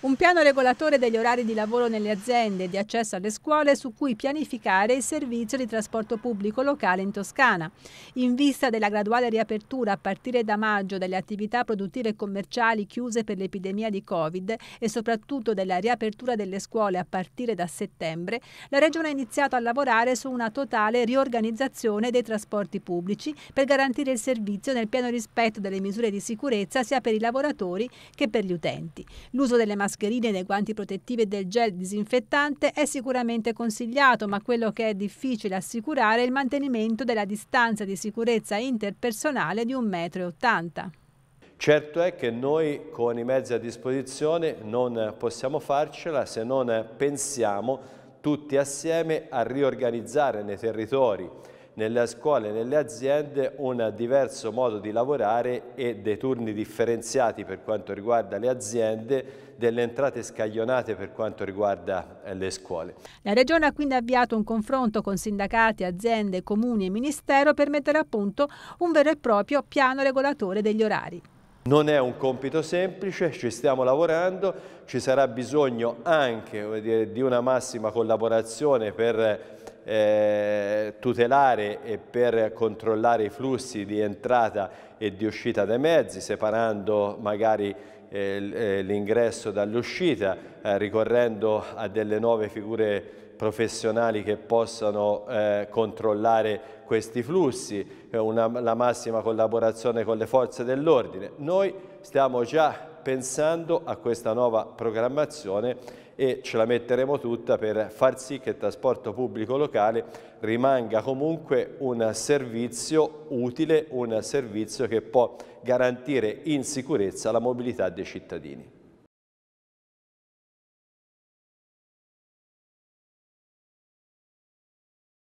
un piano regolatore degli orari di lavoro nelle aziende e di accesso alle scuole su cui pianificare il servizio di trasporto pubblico locale in Toscana. In vista della graduale riapertura a partire da maggio delle attività produttive e commerciali chiuse per l'epidemia di Covid e soprattutto della riapertura delle scuole a partire da settembre, la Regione ha iniziato a lavorare su una totale riorganizzazione dei trasporti pubblici per garantire il servizio nel pieno rispetto delle misure di sicurezza sia per i lavoratori che per gli utenti. L'uso delle mascherine, dei guanti protettivi e del gel disinfettante è sicuramente consigliato, ma quello che è difficile assicurare è il mantenimento della distanza di sicurezza interpersonale di 1,80 m. Certo è che noi con i mezzi a disposizione non possiamo farcela se non pensiamo tutti assieme a riorganizzare nei territori nelle scuole e nelle aziende un diverso modo di lavorare e dei turni differenziati per quanto riguarda le aziende, delle entrate scaglionate per quanto riguarda eh, le scuole. La Regione ha quindi avviato un confronto con sindacati, aziende, comuni e ministero per mettere a punto un vero e proprio piano regolatore degli orari. Non è un compito semplice, ci stiamo lavorando, ci sarà bisogno anche dire, di una massima collaborazione per eh, tutelare e per controllare i flussi di entrata e di uscita dei mezzi, separando magari eh, eh l'ingresso dall'uscita, eh, ricorrendo a delle nuove figure professionali che possano eh, controllare questi flussi, eh, una, la massima collaborazione con le forze dell'ordine. Noi stiamo già pensando a questa nuova programmazione e ce la metteremo tutta per far sì che il trasporto pubblico locale rimanga comunque un servizio utile, un servizio che può garantire in sicurezza la mobilità dei cittadini.